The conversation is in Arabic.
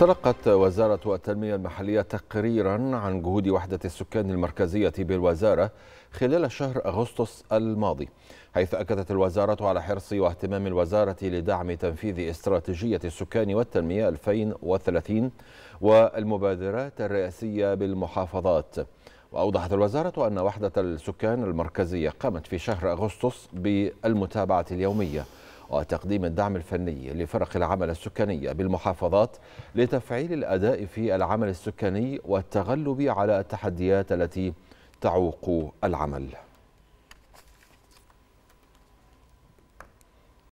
تلقت وزارة التنمية المحلية تقريرا عن جهود وحدة السكان المركزية بالوزارة خلال شهر أغسطس الماضي حيث أكدت الوزارة على حرص واهتمام الوزارة لدعم تنفيذ استراتيجية السكان والتنمية 2030 والمبادرات الرئاسية بالمحافظات وأوضحت الوزارة أن وحدة السكان المركزية قامت في شهر أغسطس بالمتابعة اليومية وتقديم الدعم الفني لفرق العمل السكانية بالمحافظات لتفعيل الأداء في العمل السكاني والتغلب على التحديات التي تعوق العمل